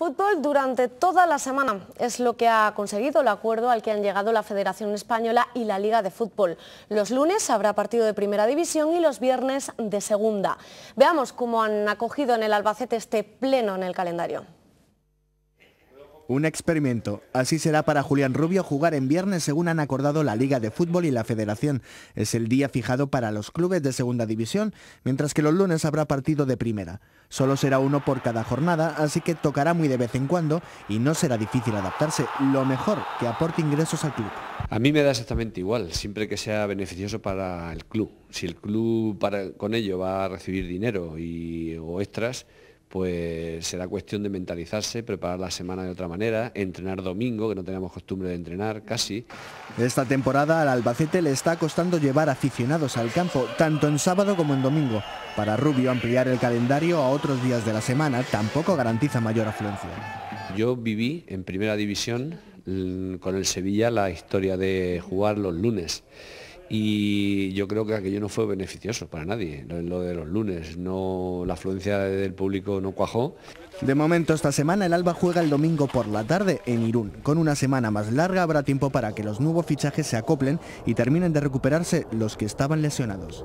Fútbol durante toda la semana es lo que ha conseguido el acuerdo al que han llegado la Federación Española y la Liga de Fútbol. Los lunes habrá partido de Primera División y los viernes de Segunda. Veamos cómo han acogido en el Albacete este pleno en el calendario. Un experimento. Así será para Julián Rubio jugar en viernes según han acordado la Liga de Fútbol y la Federación. Es el día fijado para los clubes de segunda división, mientras que los lunes habrá partido de primera. Solo será uno por cada jornada, así que tocará muy de vez en cuando y no será difícil adaptarse. Lo mejor que aporte ingresos al club. A mí me da exactamente igual, siempre que sea beneficioso para el club. Si el club para, con ello va a recibir dinero y, o extras, pues será cuestión de mentalizarse, preparar la semana de otra manera, entrenar domingo, que no tenemos costumbre de entrenar casi. Esta temporada al Albacete le está costando llevar aficionados al campo, tanto en sábado como en domingo. Para Rubio ampliar el calendario a otros días de la semana tampoco garantiza mayor afluencia. Yo viví en primera división con el Sevilla la historia de jugar los lunes y yo creo que aquello no fue beneficioso para nadie. Lo de los lunes, no, la afluencia del público no cuajó. De momento esta semana el Alba juega el domingo por la tarde en Irún. Con una semana más larga habrá tiempo para que los nuevos fichajes se acoplen y terminen de recuperarse los que estaban lesionados.